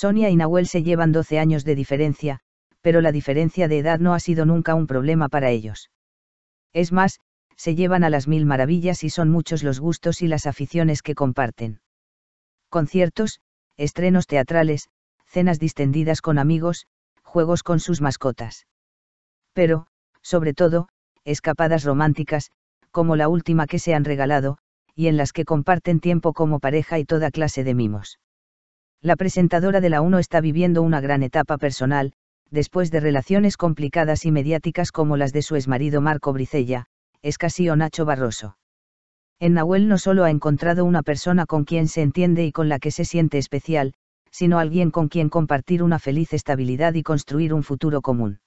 Sonia y Nahuel se llevan 12 años de diferencia, pero la diferencia de edad no ha sido nunca un problema para ellos. Es más, se llevan a las mil maravillas y son muchos los gustos y las aficiones que comparten. Conciertos, estrenos teatrales, cenas distendidas con amigos, juegos con sus mascotas. Pero, sobre todo, escapadas románticas, como la última que se han regalado, y en las que comparten tiempo como pareja y toda clase de mimos la presentadora de la 1 está viviendo una gran etapa personal, después de relaciones complicadas y mediáticas como las de su exmarido Marco Bricella, es Nacho Barroso. En Nahuel no solo ha encontrado una persona con quien se entiende y con la que se siente especial, sino alguien con quien compartir una feliz estabilidad y construir un futuro común.